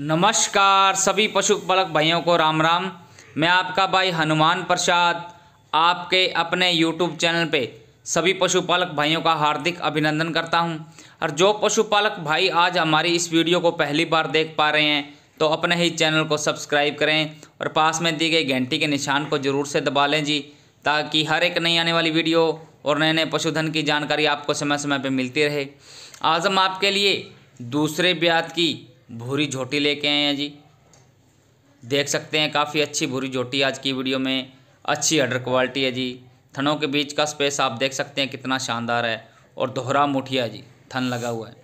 नमस्कार सभी पशुपालक भाइयों को राम राम मैं आपका भाई हनुमान प्रसाद आपके अपने यूट्यूब चैनल पे सभी पशुपालक भाइयों का हार्दिक अभिनंदन करता हूं और जो पशुपालक भाई आज हमारी इस वीडियो को पहली बार देख पा रहे हैं तो अपने ही चैनल को सब्सक्राइब करें और पास में दी गई घंटी के निशान को ज़रूर से दबा लें जी ताकि हर एक नई आने वाली वीडियो और नए नए पशुधन की जानकारी आपको समय समय पर मिलती रहे आज हम आपके लिए दूसरे ब्याज की भूरी झोटी लेके आए हैं जी देख सकते हैं काफ़ी अच्छी भूरी झोटी आज की वीडियो में अच्छी अडर क्वालिटी है जी थनों के बीच का स्पेस आप देख सकते हैं कितना शानदार है और दोहरा मुठिया जी थन लगा हुआ है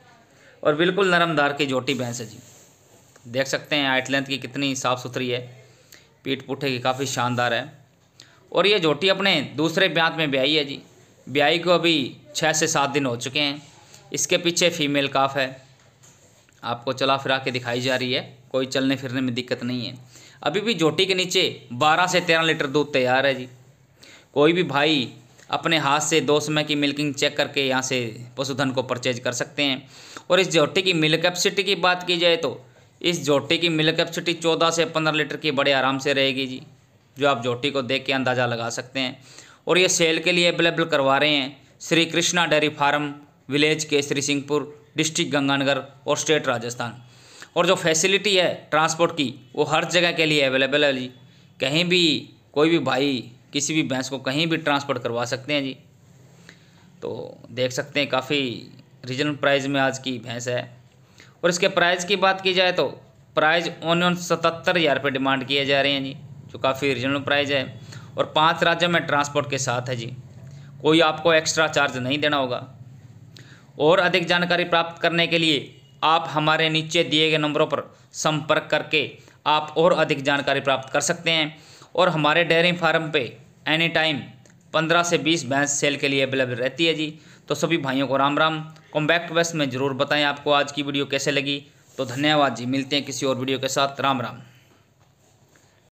और बिल्कुल नरमदार की झोटी भैंस है जी देख सकते हैं आइट लेंथ की कितनी साफ़ सुथरी है पीठ पुठे की काफ़ी शानदार है और ये झोटी अपने दूसरे ब्यांत में ब्याई है जी ब्याई को अभी छः से सात दिन हो चुके हैं इसके पीछे फीमेल काफ है आपको चला फिरा के दिखाई जा रही है कोई चलने फिरने में दिक्कत नहीं है अभी भी जोटी के नीचे 12 से 13 लीटर दूध तैयार है जी कोई भी भाई अपने हाथ से दो समय की मिल्किंग चेक करके यहाँ से पशुधन को परचेज कर सकते हैं और इस जोटी की मिल्क कैपेसिटी की बात की जाए तो इस जोटी की मिल्क कैपेसिटी चौदह से पंद्रह लीटर की बड़े आराम से रहेगी जी जो आप जोटी को देख के अंदाज़ा लगा सकते हैं और ये सेल के लिए अवेलेबल करवा रहे हैं Shri Krishna dairy farm village Kesari Singhpur district Ganganagar और स्टेट राजस्थान और जो फैसिलिटी है ट्रांसपोर्ट की वो हर जगह के लिए अवेलेबल है जी कहीं भी कोई भी भाई किसी भी भैंस को कहीं भी ट्रांसपोर्ट करवा सकते हैं जी तो देख सकते हैं काफ़ी रीजनल प्राइस में आज की भैंस है और इसके प्राइस की बात की जाए तो प्राइस ऑनियन सतहत्तर हज़ार रुपये डिमांड किए जा रहे हैं जी जो काफ़ी रीजनल प्राइस है और पांच राज्यों में ट्रांसपोर्ट के साथ है जी कोई आपको एक्स्ट्रा चार्ज नहीं देना होगा और अधिक जानकारी प्राप्त करने के लिए आप हमारे नीचे दिए गए नंबरों पर संपर्क करके आप और अधिक जानकारी प्राप्त कर सकते हैं और हमारे डेयरी फार्म पे एनी टाइम पंद्रह से बीस भैंस सेल के लिए अवेलेबल रहती है जी तो सभी भाइयों को राम राम कॉम्बैक्ट वेस्ट में ज़रूर बताएं आपको आज की वीडियो कैसे लगी तो धन्यवाद जी मिलते हैं किसी और वीडियो के साथ राम राम